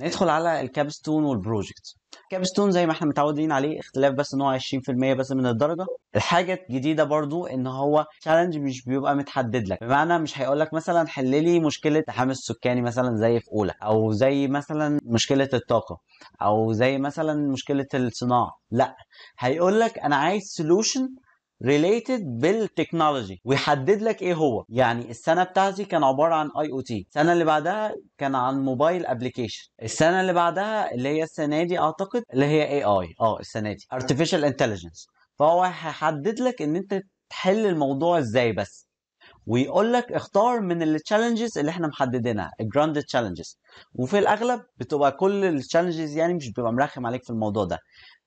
ندخل على الكابستون والبروجكت كابستون زي ما احنا متعودين عليه اختلاف بس ان هو 20% بس من الدرجه الحاجه الجديده برضو ان هو تشالنج مش بيبقى متحدد لك بمعنى مش هيقول لك مثلا حل لي مشكله التحامل السكاني مثلا زي في اولى او زي مثلا مشكله الطاقه او زي مثلا مشكله الصناعه لا هيقول لك انا عايز سولوشن related بالتكنولوجي ويحدد لك ايه هو يعني السنه بتاعتي كان عباره عن اي او تي السنه اللي بعدها كان عن موبايل ابلكيشن السنه اللي بعدها اللي هي السنه دي اعتقد اللي هي اي اي اه السنه دي ارتفيشال انتليجنس فهو هيحدد لك ان انت تحل الموضوع ازاي بس ويقول لك اختار من التشالنجز اللي احنا محددينها الجراند تشالنجز وفي الاغلب بتبقى كل التشالنجز يعني مش بيبقى مرخم عليك في الموضوع ده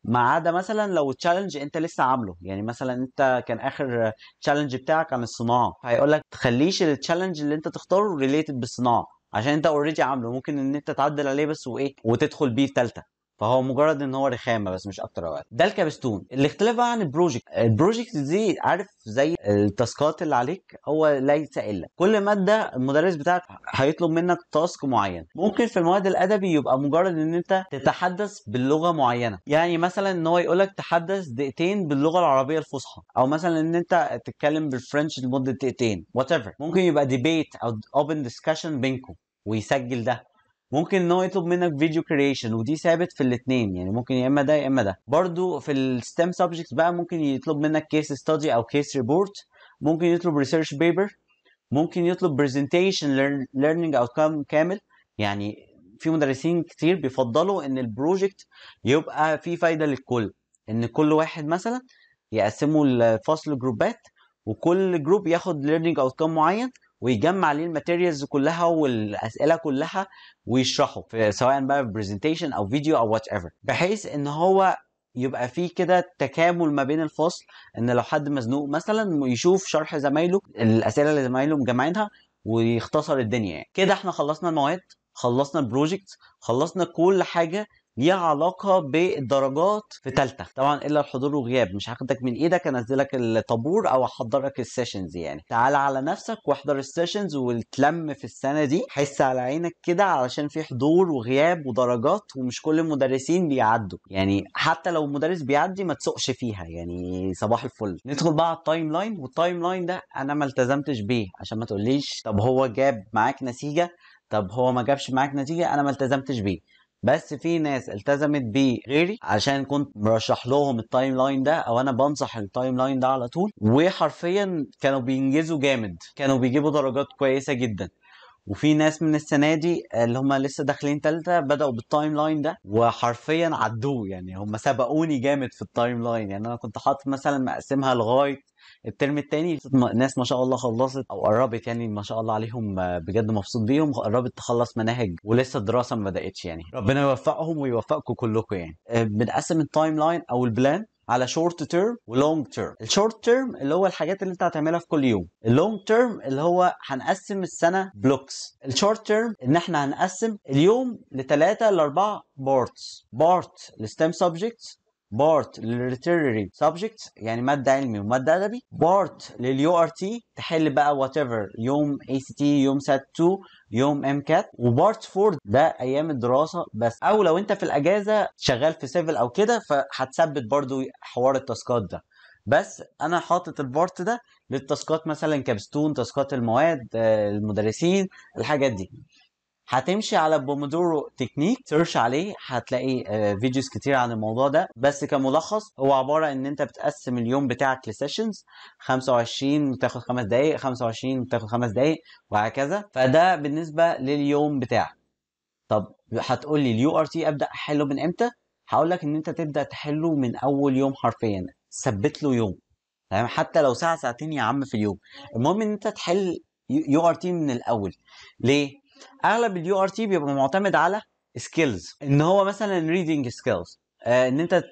ما عدا مثلا لو تشالنج انت لسه عامله يعني مثلا انت كان اخر تشالنج بتاعك عن الصناعه هيقول لك تخليش التشالنج اللي انت تختاره ريليتد بالصناعه عشان انت اوريدي عامله ممكن ان انت تعدل عليه بس وايه وتدخل بيه في ثالثه فهو مجرد ان هو رخامه بس مش اكتر وقت ده الكابستون الاختلاف بقى عن البروجكت البروجكت دي عارف زي التاسكات اللي عليك هو ليس الا كل ماده المدرس بتاعك هيطلب منك تاسك معين ممكن في المواد الادبي يبقى مجرد ان انت تتحدث باللغه معينه يعني مثلا ان هو يقول لك تحدث دقيقتين باللغه العربيه الفصحى او مثلا ان انت تتكلم بالفرنش لمده دقيقتين وات ممكن يبقى ديبيت او اوبن ديسكشن بينكم ويسجل ده ممكن ان هو يطلب منك فيديو كرييشن ودي ثابت في الاثنين يعني ممكن يا اما ده يا اما ده برضو في الستيم سبجكت بقى ممكن يطلب منك كيس ستادي او كيس ريبورت ممكن يطلب ريسيرش بيبر ممكن يطلب برزنتيشن ليرنينج كام كامل يعني في مدرسين كتير بيفضلوا ان البروجكت يبقى فيه فايده للكل ان كل واحد مثلا يقسموا الفصل جروبات وكل جروب ياخد ليرنينج كام معين ويجمع ليه الماتيريالز كلها والاسئله كلها ويشرحه سواء بقى في برزنتيشن او فيديو او وات ايفر بحيث ان هو يبقى فيه كده تكامل ما بين الفصل ان لو حد مزنوق مثلا يشوف شرح زمايله الاسئله اللي زمايله مجمعينها ويختصر الدنيا يعني. كده احنا خلصنا المواد خلصنا البروجكت خلصنا كل حاجه ليها علاقه بالدرجات في ثالثه طبعا الا الحضور وغياب مش هاخدك من ايدك انزلك الطابور او احضرك السيشنز يعني تعال على نفسك واحضر السيشنز وتلم في السنه دي حس على عينك كده علشان في حضور وغياب ودرجات ومش كل المدرسين بيعدوا يعني حتى لو المدرس بيعدي ما تسوقش فيها يعني صباح الفل ندخل بقى على التايم لاين والتايم لاين ده انا ما التزمتش بيه عشان ما تقوليش طب هو جاب معاك نتيجه طب هو ما جابش معاك نتيجه انا ما التزمتش بيه بس في ناس التزمت بيه غيري عشان كنت مرشح لهم التايم لاين ده او انا بنصح التايم لاين ده على طول وحرفيا كانوا بينجزوا جامد كانوا بيجيبوا درجات كويسه جدا وفي ناس من السنه دي آه، اللي هم لسه داخلين ثالثه بداوا بالتايم لاين ده وحرفيا عدوه يعني هم سبقوني جامد في التايم لاين يعني انا كنت حاطط مثلا مقسمها لغايه الترم الثاني ناس ما شاء الله خلصت او قربت يعني ما شاء الله عليهم آه، بجد مبسوط بيهم قربت تخلص مناهج ولسه الدراسه ما بداتش يعني ربنا يوفقهم ويوفقكم كلكم يعني آه، بنقسم التايم لاين او البلان على شورت تيرم ولونج تيرم الشورت تيرم اللي هو الحاجات اللي انت هتعملها في كل يوم اللونج تيرم اللي هو هنقسم السنه بلوكس الشورت تيرم ان احنا هنقسم اليوم لثلاثه لاربعه بارتس بارت الستيم سبجكتس بارت للريتيري سبجكت يعني ماده علمي وماده ادبي بارت لليو ار تي تحل بقى وات ايفر يوم اي سي تي يوم سات 2 يوم ام كات وبارت 4 ده ايام الدراسه بس او لو انت في الاجازه شغال في سيفل او كده فهتثبت برضو حوار التاسكات ده بس انا حاطط البارت ده للتاسكات مثلا كابستون تاسكات المواد آه، المدرسين الحاجات دي هتمشي على بومودورو تكنيك سيرش عليه هتلاقي فيديوز آه، كتير عن الموضوع ده بس كملخص هو عباره ان انت بتقسم اليوم بتاعك لسيشنز 25 بتاخد 5 دقائق 25 بتاخد 5 دقائق وهكذا فده بالنسبه لليوم بتاعك طب هتقول لي اليو ار تي ابدا احله من امتى هقول لك ان انت تبدا تحله من اول يوم حرفيا ثبت له يوم تمام حتى لو ساعه ساعتين يا عم في اليوم المهم ان انت تحل يو ار تي من الاول ليه اغلب اليو ار تي بيبقى معتمد على سكيلز ان هو مثلا ريدنج سكيلز آه، ان انت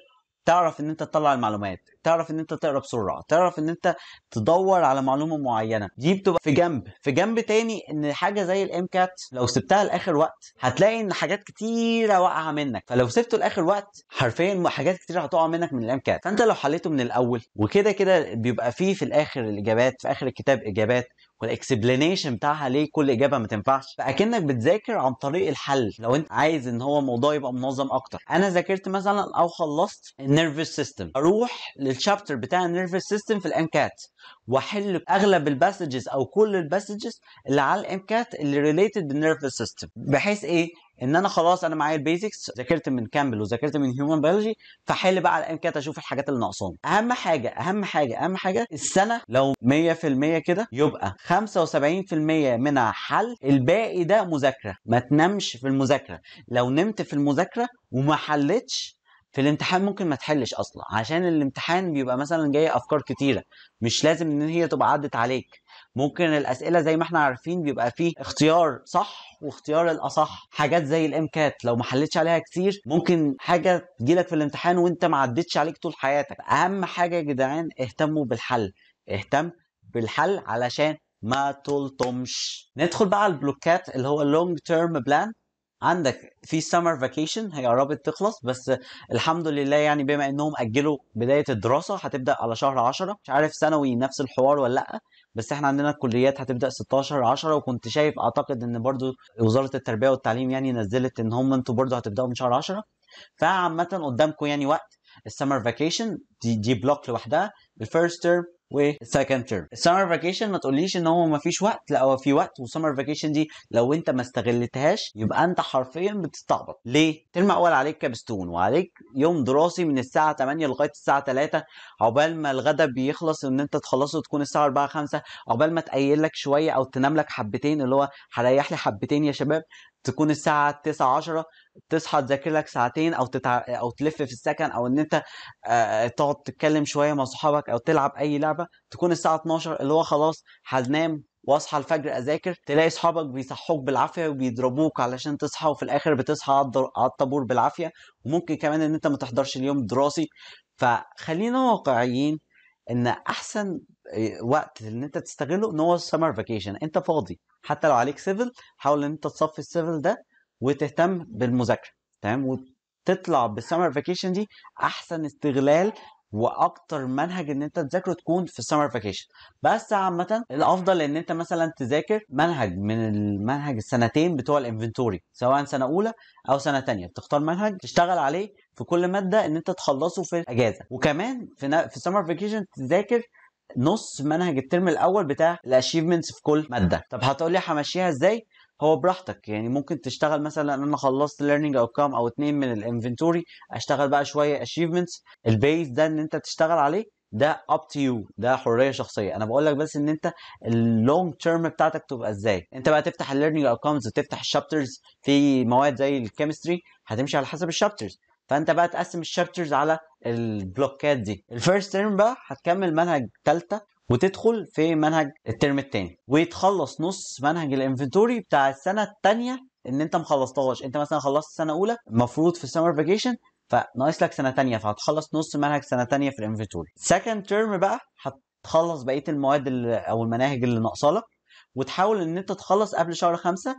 تعرف ان انت تطلع المعلومات تعرف ان انت تقرا بسرعه تعرف ان انت تدور على معلومه معينه دي بتبقى في جنب في جنب تاني ان حاجه زي الام كات لو سبتها لاخر وقت هتلاقي ان حاجات كتيره واقعه منك فلو سبته لاخر وقت حرفيا حاجات كتيره هتقع منك من الام كات فانت لو حليته من الاول وكده كده بيبقى فيه في الاخر الاجابات في اخر الكتاب اجابات والاكسبلانيشن بتاعها ليه كل اجابه ما تنفعش فاكنك بتذاكر عن طريق الحل لو انت عايز ان هو الموضوع يبقى منظم اكتر انا ذاكرت مثلا او خلصت النيرفس سيستم اروح للشابتر بتاع النيرفس سيستم في الانكات واحل اغلب الباسجز او كل الباسجز اللي على الانكات اللي ريليتد بالنيرفس سيستم بحيث ايه ان انا خلاص انا معايا البيزكس ذاكرت من كامبل وذاكرت من هيومن بيولوجي فحل بقى على كده اشوف الحاجات اللي ناقصاني اهم حاجه اهم حاجه اهم حاجه السنه لو 100% كده يبقى 75% منها حل الباقي ده مذاكره ما تنامش في المذاكره لو نمت في المذاكره وما حلتش في الامتحان ممكن ما تحلش اصلا عشان الامتحان بيبقى مثلا جاي افكار كتيره مش لازم ان هي تبقى عدت عليك ممكن الاسئله زي ما احنا عارفين بيبقى فيه اختيار صح واختيار الاصح حاجات زي الامكات لو ما حلتش عليها كتير ممكن حاجه تجيلك في الامتحان وانت ما عدتش عليك طول حياتك اهم حاجه يا جدعان اهتموا بالحل اهتم بالحل علشان ما تلطمش ندخل بقى على البلوكات اللي هو اللونج تيرم بلان عندك في سمر فاكيشن هي قربت تخلص بس الحمد لله يعني بما انهم اجلوا بدايه الدراسه هتبدا على شهر 10 مش عارف ثانوي نفس الحوار ولا لا بس احنا عندنا الكليات هتبدا 16 10 وكنت شايف اعتقد ان برضو وزاره التربيه والتعليم يعني نزلت ان هم انتوا برضو هتبداوا من شهر 10 فعامه قدامكم يعني وقت السمر فاكيشن دي, دي بلوك لوحدها الفيرست تيرم وسكند ترم السمر فاكيشن ما تقوليش ان هو ما فيش وقت لا هو في وقت والسمر فاكيشن دي لو انت ما استغلتهاش يبقى انت حرفيا بتستعبط ليه ترم اول عليك كابستون وعليك يوم دراسي من الساعه 8 لغايه الساعه 3 عقبال ما الغدا بيخلص ان انت تخلصه تكون الساعه 4 5 عقبال ما تقيل لك شويه او تنام لك حبتين اللي هو هريح لي حبتين يا شباب تكون الساعه 9 10 تصحى تذاكر لك ساعتين او تتع... او تلف في السكن او ان انت آه تقعد تتكلم شويه مع صحابك او تلعب اي لعبه تكون الساعه 12 اللي هو خلاص هتنام واصحى الفجر اذاكر تلاقي اصحابك بيصحوك بالعافيه وبيضربوك علشان تصحى وفي الاخر بتصحى على الطابور بالعافيه وممكن كمان ان انت ما تحضرش اليوم الدراسي فخلينا واقعيين ان احسن وقت ان انت تستغله ان هو السمر فاكيشن انت فاضي حتى لو عليك سيفل حاول ان انت تصفي السيفل ده وتهتم بالمذاكره تمام وتطلع بالسمر فاكيشن دي احسن استغلال واكتر منهج ان انت تذاكره تكون في السمر فاكيشن بس عامه الافضل ان انت مثلا تذاكر منهج من المنهج السنتين بتوع الانفنتوري سواء سنه اولى او سنه تانية بتختار منهج تشتغل عليه في كل ماده ان انت تخلصه في الاجازه وكمان في في السمر فاكيشن تذاكر نص منهج الترم الاول بتاع الاشيفمنتس في كل ماده طب هتقول لي همشيها ازاي هو براحتك يعني ممكن تشتغل مثلا انا خلصت ليرنينج اوت كام او اتنين من الانفنتوري اشتغل بقى شويه اشيفمنتس البيز ده ان انت تشتغل عليه ده اب تو يو ده حريه شخصيه انا بقول لك بس ان انت اللونج تيرم بتاعتك تبقى ازاي انت بقى تفتح الليرنينج اوتكمز وتفتح الشابترز في مواد زي الكيمستري هتمشي على حسب الشابترز فانت بقى تقسم الشابترز على البلوكات دي الفيرست تيرم بقى هتكمل منهج ثالثه وتدخل في منهج الترم الثاني ويتخلص نص منهج الانفنتوري بتاع السنه الثانيه ان انت مخلصتهاش انت مثلا خلصت سنه اولى المفروض في السمر فيكيشن فناقص لك سنه ثانيه فهتخلص نص منهج سنه ثانيه في الانفنتوري سكند تيرم بقى هتخلص بقيه المواد اللي او المناهج اللي ناقصه لك وتحاول ان انت تخلص قبل شهر خمسة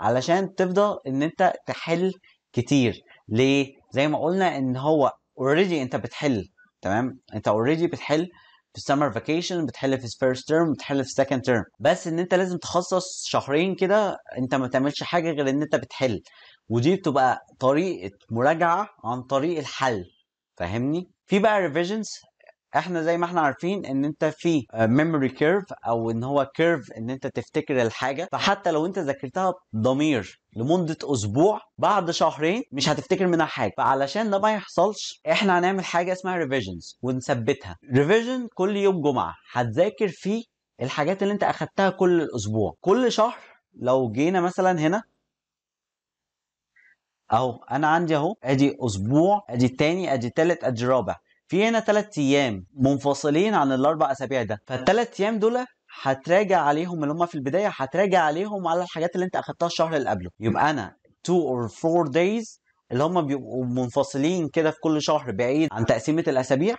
علشان تفضل ان انت تحل كتير ليه زي ما قلنا ان هو اوريدي انت بتحل تمام انت اوريدي بتحل في السمر فاكيشن بتحل في فيرست ترم بتحل في سكند ترم بس ان انت لازم تخصص شهرين كده انت ما تعملش حاجه غير ان انت بتحل ودي بتبقى طريقه مراجعه عن طريق الحل فاهمني في بقى ريفيجنز احنا زي ما احنا عارفين ان انت في ميموري كيرف او ان هو كيرف ان انت تفتكر الحاجه فحتى لو انت ذاكرتها بضمير لمده اسبوع بعد شهرين مش هتفتكر منها حاجه فعلشان ده ما يحصلش احنا هنعمل حاجه اسمها ريفيجنز ونثبتها ريفيجن كل يوم جمعه هتذاكر فيه الحاجات اللي انت اخدتها كل الاسبوع كل شهر لو جينا مثلا هنا اهو انا عندي اهو ادي اسبوع ادي التاني ادي التالت ادي الرابع في هنا ثلاث ايام منفصلين عن الاربع اسابيع ده فالثلاث ايام دول هتراجع عليهم اللي هم في البدايه هتراجع عليهم على الحاجات اللي انت اخدتها الشهر اللي قبله يبقى انا 2 اور 4 دايز اللي هم بيبقوا منفصلين كده في كل شهر بعيد عن تقسيمه الاسابيع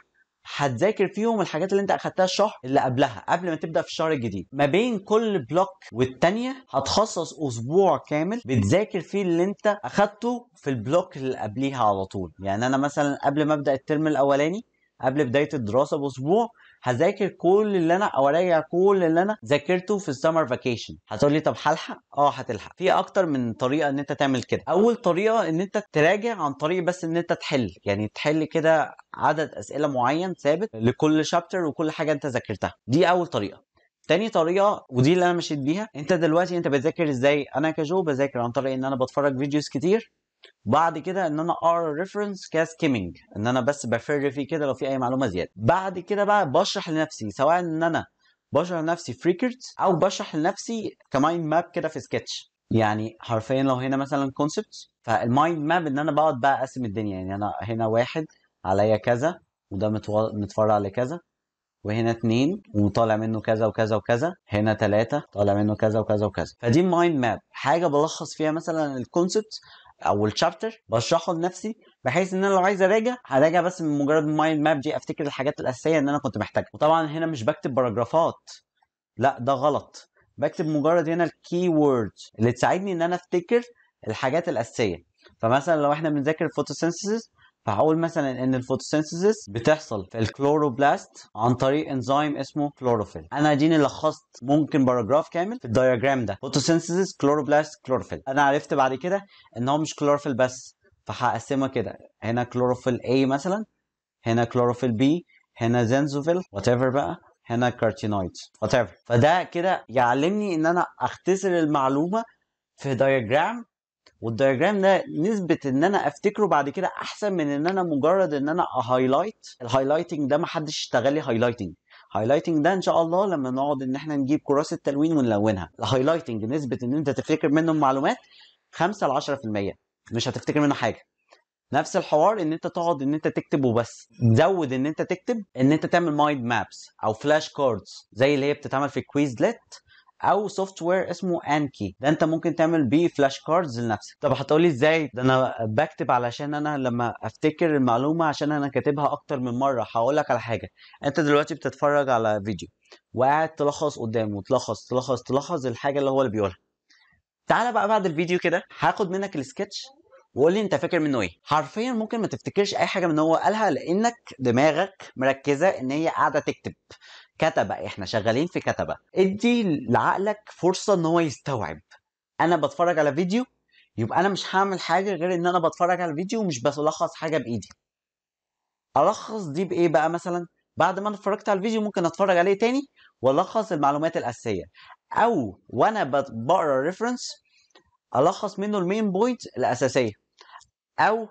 هتذاكر فيهم الحاجات اللي انت اخدتها الشهر اللي قبلها قبل ما تبدا في الشهر الجديد ما بين كل بلوك والتانيه هتخصص اسبوع كامل بتذاكر فيه اللي انت اخدته في البلوك اللي قبليها على طول يعني انا مثلا قبل ما ابدا الترم الاولاني قبل بدايه الدراسه باسبوع هذاكر كل اللي انا او اراجع كل اللي انا ذاكرته في السمر فاكيشن هتقول لي طب هلحق اه هتلحق في اكتر من طريقه ان انت تعمل كده اول طريقه ان انت تراجع عن طريق بس ان انت تحل يعني تحل كده عدد اسئله معين ثابت لكل شابتر وكل حاجه انت ذاكرتها دي اول طريقه تاني طريقه ودي اللي انا مشيت بيها انت دلوقتي انت بتذاكر ازاي انا كجو بذاكر عن طريق ان انا بتفرج فيديوز كتير بعد كده ان انا اقرا ريفرنس كاسكيمنج ان انا بس بفر فيه كده لو في اي معلومه زياده بعد كده بقى بشرح لنفسي سواء ان انا بشرح لنفسي فريكرت او بشرح لنفسي كمايند ماب كده في سكتش يعني حرفيا لو هنا مثلا كونسبت فالمايند ماب ان انا بقعد بقى اقسم الدنيا يعني انا هنا واحد عليا كذا وده متفرع لكذا وهنا اتنين وطالع منه كذا وكذا وكذا هنا تلاتة طالع منه كذا وكذا وكذا فدي مايند ماب حاجة بلخص فيها مثلا الكونسبت او الشابتر بشرحه لنفسي بحيث ان انا لو عايز اراجع هراجع بس من مجرد مايند ماب دي افتكر الحاجات الاساسيه اللي انا كنت محتاجها وطبعا هنا مش بكتب باراجرافات لا ده غلط بكتب مجرد هنا الكي ووردز اللي تساعدني ان انا افتكر الحاجات الاساسيه فمثلا لو احنا بنذاكر فوتوسينثيسيس فهقول مثلا ان الفوتوسينثيسيس بتحصل في الكلوروبلاست عن طريق انزيم اسمه كلوروفيل انا اديني لخصت ممكن باراجراف كامل في الدياجرام ده فوتوسينثيسيس كلوروبلاست كلوروفيل انا عرفت بعد كده ان هو مش كلوروفيل بس فهقسمها كده هنا كلوروفيل A مثلا هنا كلوروفيل B هنا زنزوفيل وات بقى هنا كارتينويد وات فده كده يعلمني ان انا اختصر المعلومه في دياجرام والدياجرام ده نسبه ان انا افتكره بعد كده احسن من ان انا مجرد ان انا اهايلايت الهايلايتنج ده ما حدش اشتغل لي هايلايتنج هايلايتنج ده ان شاء الله لما نقعد ان احنا نجيب كراسه تلوين ونلونها الهايلايتنج نسبه ان انت تفتكر منه معلومات 5 ل 10% مش هتفتكر منه حاجه نفس الحوار ان انت تقعد ان انت تكتب وبس زود ان انت تكتب ان انت تعمل مايند مابس او فلاش كاردز زي اللي هي بتتعمل في كويزلت او سوفت وير اسمه انكي ده انت ممكن تعمل بيه فلاش كاردز لنفسك طب هتقولي ازاي ده انا بكتب علشان انا لما افتكر المعلومه عشان انا كاتبها اكتر من مره هقول لك على حاجه انت دلوقتي بتتفرج على فيديو وقاعد تلخص قدامه تلخص تلخص تلخص الحاجه اللي هو اللي بيقولها تعالى بقى بعد الفيديو كده هاخد منك السكتش وقول لي انت فاكر منه ايه حرفيا ممكن ما تفتكرش اي حاجه من هو قالها لانك دماغك مركزه ان هي قاعده تكتب كتبه احنا شغالين في كتبه ادي لعقلك فرصه ان هو يستوعب انا بتفرج على فيديو يبقى انا مش هعمل حاجه غير ان انا بتفرج على الفيديو ومش بلخص حاجه بايدي الخص دي بايه بقى مثلا بعد ما انا اتفرجت على الفيديو ممكن اتفرج عليه تاني والخص المعلومات الاساسيه او وانا بقرا الريفرنس الخص منه المين بوينت الاساسيه او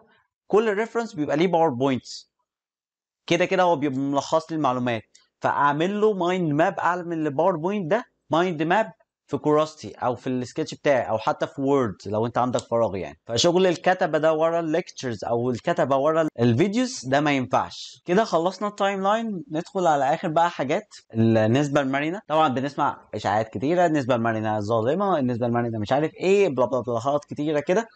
كل ريفرنس بيبقى ليه باور بوينتس كده كده هو بيبقى ملخص لي المعلومات فاعمل له مايند ماب اعلى من الباوربوينت ده مايند ماب في كوراستي او في السكتش بتاعي او حتى في وورد لو انت عندك فراغ يعني فشغل الكتبه ده ورا الليكتشرز او الكتبه ورا الفيديوز ده ما ينفعش كده خلصنا التايم لاين ندخل على اخر بقى حاجات النسبه المرنه طبعا بنسمع اشاعات كتيره النسبه المرنه ظالمه النسبه المرنه مش عارف ايه بلا بلا بلا كتيره كده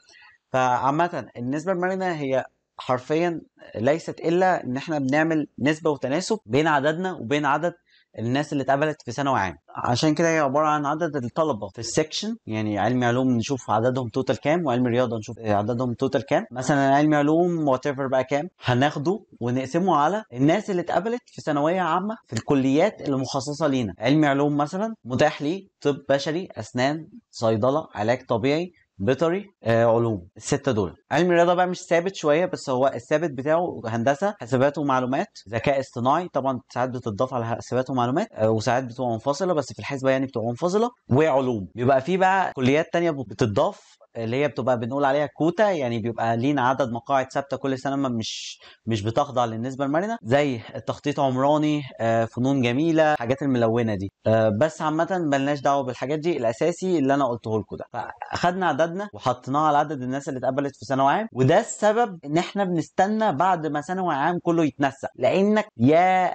فعامه النسبه المرنه هي حرفيا ليست الا ان احنا بنعمل نسبه وتناسب بين عددنا وبين عدد الناس اللي اتقبلت في ثانوي عام عشان كده هي عباره عن عدد الطلبه في السكشن يعني علمي علوم نشوف عددهم توتال كام وعلم رياضه نشوف عددهم توتال كام مثلا علمي علوم وات بقى كام هناخده ونقسمه على الناس اللي اتقبلت في ثانويه عامه في الكليات اللي مخصصه لينا علمي علوم مثلا متاح ليه طب بشري اسنان صيدله علاج طبيعي بيطري آه علوم السته دول علم الرياضه بقى مش ثابت شويه بس هو الثابت بتاعه هندسه حسابات ومعلومات ذكاء اصطناعي طبعا ساعات بتضاف على حسابات ومعلومات آه وساعات بتبقى منفصله بس في الحسبه يعني بتبقى منفصله وعلوم بيبقى في بقى كليات تانية بتضاف اللي هي بتبقى بنقول عليها كوتا يعني بيبقى لينا عدد مقاعد ثابته كل سنه ما مش مش بتخضع للنسبه المرنه زي التخطيط عمراني آه، فنون جميله الحاجات الملونه دي آه، بس عامه ملناش دعوه بالحاجات دي الاساسي اللي انا قلته لكم ده فاخدنا عددنا وحطيناه على عدد الناس اللي اتقبلت في ثانوي عام وده السبب ان احنا بنستنى بعد ما ثانوي عام كله يتنسق لانك يا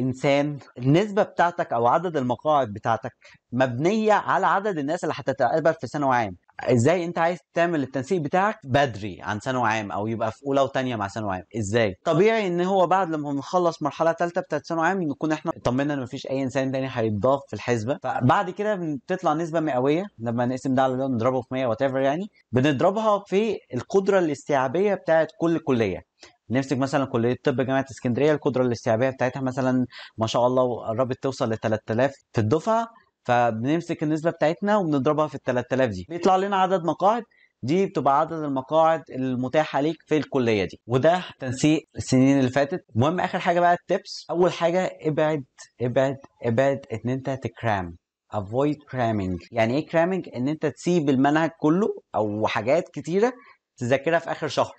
انسان النسبه بتاعتك او عدد المقاعد بتاعتك مبنيه على عدد الناس اللي هتتقبل في ثانوي عام ازاي انت عايز تعمل التنسيق بتاعك بدري عن سنه عام او يبقى في اولى وثانيه مع سنه عام ازاي طبيعي ان هو بعد لما نخلص مرحله ثالثه بتاعت سنه عام نكون احنا اطمنا ان مفيش اي انسان تاني هيتضاف في الحسبه فبعد كده بتطلع نسبه مئويه لما نقسم ده على ده نضربه في 100 وات يعني بنضربها في القدره الاستيعابيه بتاعت كل كليه نمسك مثلا كليه طب جامعه اسكندريه القدره الاستيعابيه بتاعتها مثلا ما شاء الله قربت توصل ل 3000 في الدفعه فبنمسك النسبه بتاعتنا وبنضربها في ال 3000 دي بيطلع لنا عدد مقاعد دي بتبقى عدد المقاعد المتاحه ليك في الكليه دي وده تنسيق السنين اللي فاتت المهم اخر حاجه بقى التبس اول حاجه ابعد ابعد ابعد ان انت تكرام avoid cramming يعني ايه cramming ان انت تسيب المنهج كله او حاجات كتيره تذاكرها في اخر شهر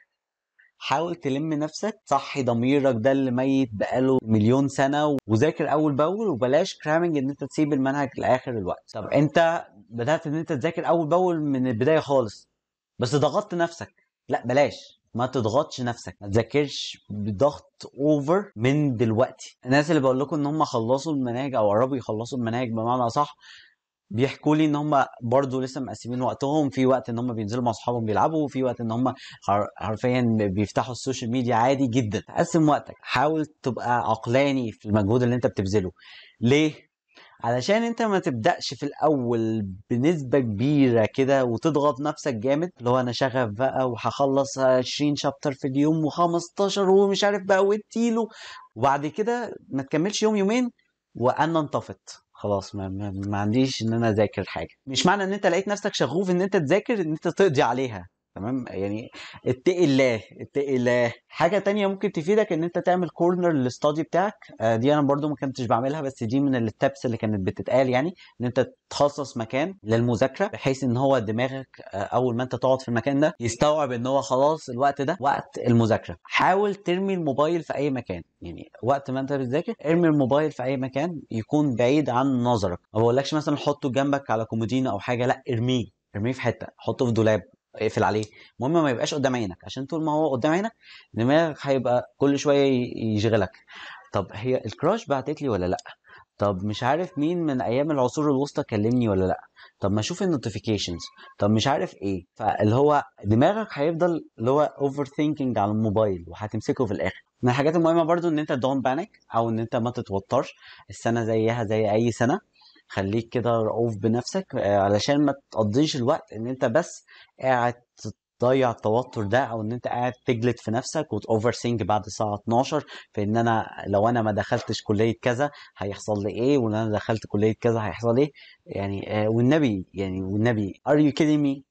حاول تلم نفسك صحي ضميرك ده اللي ميت بقاله مليون سنه وذاكر اول باول وبلاش كرامنج ان انت تسيب المنهج لاخر الوقت طب انت بدات ان انت تذاكر اول باول من البدايه خالص بس ضغطت نفسك لا بلاش ما تضغطش نفسك ما تذاكرش بضغط اوفر من دلوقتي الناس اللي بقول لكم ان هم خلصوا المناهج او قربوا يخلصوا المناهج بمعنى اصح بيحكوا لي ان هم برضه لسه مقسمين وقتهم في وقت ان هم بينزلوا مع اصحابهم بيلعبوا وفي وقت ان هم حرفيا بيفتحوا السوشيال ميديا عادي جدا قسم وقتك حاول تبقى عقلاني في المجهود اللي انت بتبذله ليه علشان انت ما تبداش في الاول بنسبه كبيره كده وتضغط نفسك جامد اللي هو انا شغف بقى وهخلص 20 شابتر في اليوم و15 ومش عارف بقى وتيله وبعد كده ما تكملش يوم يومين وانا انطفت خلاص ما, ما, ما عنديش ان انا اذاكر حاجه مش معنى ان انت لقيت نفسك شغوف ان انت تذاكر ان انت تقضي عليها تمام يعني اتقي الله اتقي الله حاجه تانية ممكن تفيدك ان انت تعمل كورنر للاستادي بتاعك آه، دي انا برضو ما كنتش بعملها بس دي من التابس اللي كانت بتتقال يعني ان انت تخصص مكان للمذاكره بحيث ان هو دماغك آه، اول ما انت تقعد في المكان ده يستوعب ان هو خلاص الوقت ده وقت المذاكره حاول ترمي الموبايل في اي مكان يعني وقت ما انت بتذاكر ارمي الموبايل في اي مكان يكون بعيد عن نظرك ما بقولكش مثلا حطه جنبك على كومودينو او حاجه لا ارميه ارميه في حته حطه في دولاب اقفل عليه المهم ما يبقاش قدام عينك عشان طول ما هو قدام عينك دماغك هيبقى كل شويه يشغلك طب هي الكراش بعتت لي ولا لا طب مش عارف مين من ايام العصور الوسطى كلمني ولا لا طب ما اشوف النوتيفيكيشنز طب مش عارف ايه فاللي هو دماغك هيفضل اللي هو اوفر ثينكينج على الموبايل وهتمسكه في الاخر من الحاجات المهمه برضو ان انت دون بانيك او ان انت ما تتوترش السنه زيها زي اي سنه خليك كده رؤوف بنفسك آه، علشان ما تقضيش الوقت ان انت بس قاعد تضيع التوتر ده او ان انت قاعد تجلد في نفسك وتوفر سينج بعد الساعه 12 في ان انا لو انا ما دخلتش كليه كذا هيحصل لي ايه وان انا دخلت كليه كذا هيحصل ايه يعني آه، والنبي يعني والنبي ار يو كيدين مي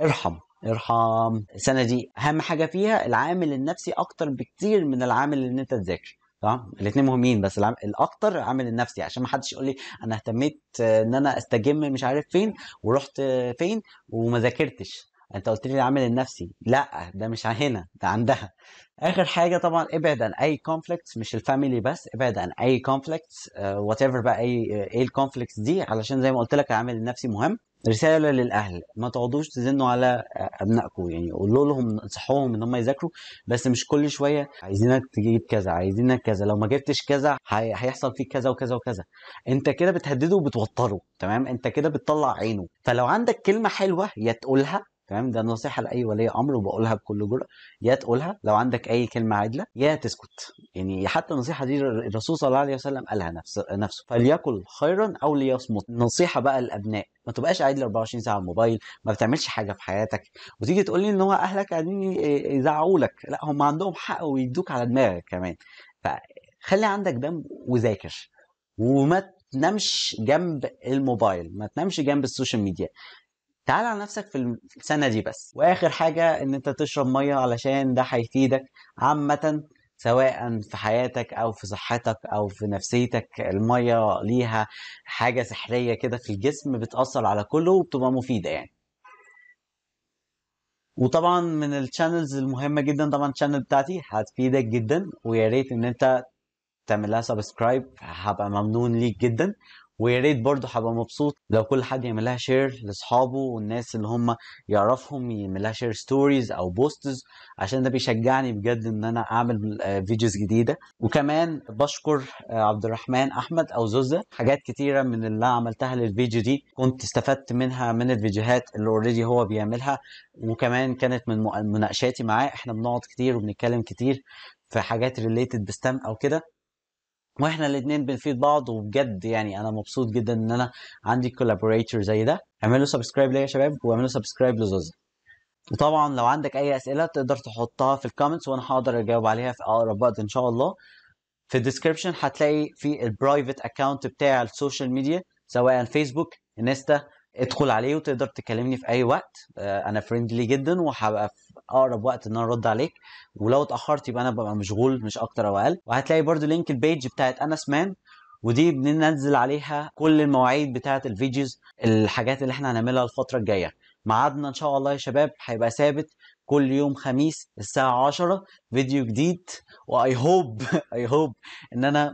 ارحم ارحم السنه دي اهم حاجه فيها العامل النفسي اكتر بكتير من العامل ان انت تذاكر تمام الاثنين مهمين بس العم... الاكتر عامل النفسي عشان ما حدش يقول لي انا اهتميت آه، ان انا استجم مش عارف فين ورحت فين وما ذاكرتش انت قلت لي العامل النفسي لا ده مش هنا ده عندها اخر حاجه طبعا ابعد عن اي كونفليكتس مش الفاميلي بس ابعد عن اي كونفليكتس وات ايفر بقى اي آه، ايه الكونفليكتس دي علشان زي ما قلت لك العامل النفسي مهم رساله للاهل ما تقعدوش تزنوا على ابنائكم يعني قولوا لهم انصحوهم ان هم يذاكروا بس مش كل شويه عايزينك تجيب كذا عايزينك كذا لو ما جبتش كذا هيحصل فيك كذا وكذا وكذا انت كده بتهدده وبتوتره تمام انت كده بتطلع عينه فلو عندك كلمه حلوه يا تقولها تمام ده نصيحه لاي ولي امر وبقولها بكل جرأه يا تقولها لو عندك اي كلمه عادله يا تسكت يعني حتى النصيحه دي الرسول صلى الله عليه وسلم قالها نفسه نفسه فليقل خيرا او ليصمت نصيحه بقى للابناء ما تبقاش قاعد 24 ساعه على الموبايل ما بتعملش حاجه في حياتك وتيجي تقول لي ان هو اهلك قاعدين يزعقوا لك لا هم عندهم حق ويدوك على دماغك كمان فخلي عندك دم وذاكر وما تنامش جنب الموبايل ما تنامش جنب السوشيال ميديا تعال على نفسك في السنه دي بس واخر حاجه ان انت تشرب ميه علشان ده هيفيدك عامه سواء في حياتك او في صحتك او في نفسيتك الميه ليها حاجه سحريه كده في الجسم بتاثر على كله وبتبقى مفيده يعني وطبعا من التشانلز المهمه جدا طبعا التشانل بتاعتي هتفيدك جدا ويا ريت ان انت تعمل لها سبسكرايب هبقى ممنون ليك جدا ويا ريت برضه هبقى مبسوط لو كل حد يعمل لها شير لاصحابه والناس اللي هم يعرفهم يعمل لها شير ستوريز او بوستز عشان ده بيشجعني بجد ان انا اعمل فيديوز آه، جديده وكمان بشكر آه، عبد الرحمن احمد او زوزة حاجات كتيره من اللي عملتها للفيديو دي كنت استفدت منها من الفيديوهات اللي اوريدي هو بيعملها وكمان كانت من مناقشاتي معاه احنا بنقعد كتير وبنتكلم كتير في حاجات ريليتد بستم او كده واحنا الاثنين بنفيد بعض وبجد يعني انا مبسوط جدا ان انا عندي كولابوريتور زي ده اعملوا سبسكرايب ليا يا شباب واعملوا سبسكرايب لزوزة وطبعا لو عندك اي اسئله تقدر تحطها في الكومنتس وانا هقدر اجاوب عليها في اقرب وقت ان شاء الله في الديسكربشن هتلاقي في البرايفت اكونت بتاع السوشيال ميديا سواء فيسبوك انستا ادخل عليه وتقدر تكلمني في اي وقت آه، انا فريندلي جدا وهبقى اقرب وقت ان انا ارد عليك ولو اتاخرت يبقى انا ببقى مشغول مش اكتر او اقل وهتلاقي برده لينك البيج بتاعت انس مان ودي بننزل عليها كل المواعيد بتاعه الفيديوز الحاجات اللي احنا هنعملها الفتره الجايه ميعادنا ان شاء الله يا شباب هيبقى ثابت كل يوم خميس الساعة 10 فيديو جديد واي هوب اي هوب ان انا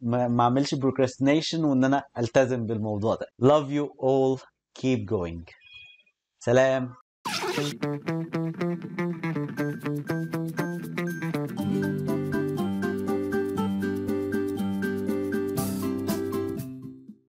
ما اعملش بروكراستينيشن وان انا التزم بالموضوع ده. Love you all keep going. سلام Thank you.